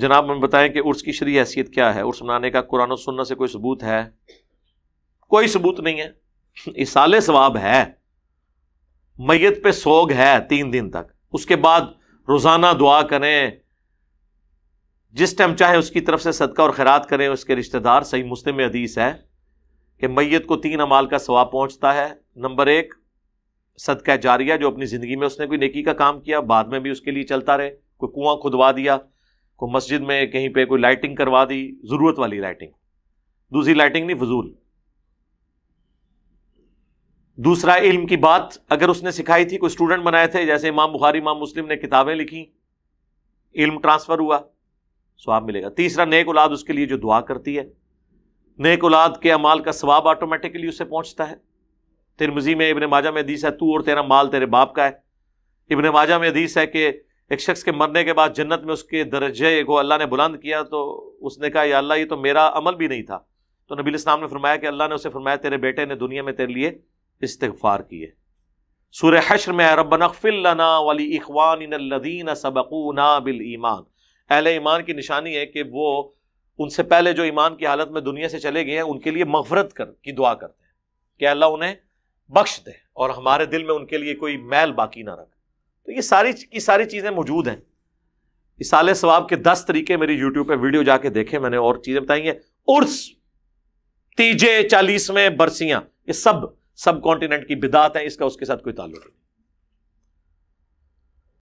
जनाब हमें बताएं कि उर्स की शरी हैसियत क्या है उर्स मनाने का कुरान और सुनना से कोई सबूत है कोई सबूत नहीं है इसाले सवाब है मैयत पे सोग है तीन दिन तक उसके बाद रोज़ाना दुआ करें जिस टाइम चाहे उसकी तरफ से सदका और खैरात करें उसके रिश्तेदार सही मुस्लिम अदीस है कि मैयत को तीन अमाल का सवाब पहुंचता है नंबर एक सदका जारिया जो अपनी ज़िंदगी में उसने कोई नेकी का काम किया बाद में भी उसके लिए चलता रहे कोई कुआं खुदवा दिया को मस्जिद में कहीं पे कोई लाइटिंग करवा दी ज़रूरत वाली लाइटिंग दूसरी लाइटिंग नहीं फजूल दूसरा इल्म की बात अगर उसने सिखाई थी कोई स्टूडेंट बनाए थे जैसे इमाम बुखारी इमाम मुस्लिम ने किताबें लिखी इल्म ट्रांसफ़र हुआ स्वाब मिलेगा तीसरा नेक औलाद उसके लिए जो दुआ करती है नेक औलाद के अमाल का स्वाब ऑटोमेटिकली उससे पहुंचता है तिरमजी में इबन माजा में हदीस है तू और तेरा माल तेरे बाप का है इबन माजा में हदीस है कि एक शख्स के मरने के बाद जन्नत में उसके दर्जे को अल्लाह ने बुलंद किया तो उसने कहा या अल्लाह ये तो मेरा अमल भी नहीं था तो नबी इस्लाम ने फरमाया कि अल्लाह ने उसे फरमाया तेरे बेटे ने दुनिया में तेरे लिए इस्तफार किए सूर हशर में रबनफिलना वाली इखवान सबकूना बिल ईमान अहल ईमान की निशानी है कि वो उनसे पहले जो ईमान की हालत में दुनिया से चले गए हैं उनके लिए मफरत कर की दुआ करते हैं कि अल्लाह उन्हें बख्श दे और हमारे दिल में उनके लिए कोई मैल बाकी ना रखे तो ये सारी की सारी चीज़ें मौजूद हैं इस साले सवाब के दस तरीके मेरी यूट्यूब पे वीडियो जाके देखे मैंने और चीज़ें बताई हैं उर्स तीजे चालीसवें बरसियां ये सब सब कॉन्टिनेंट की बिदात है इसका उसके साथ कोई ताल्लुक नहीं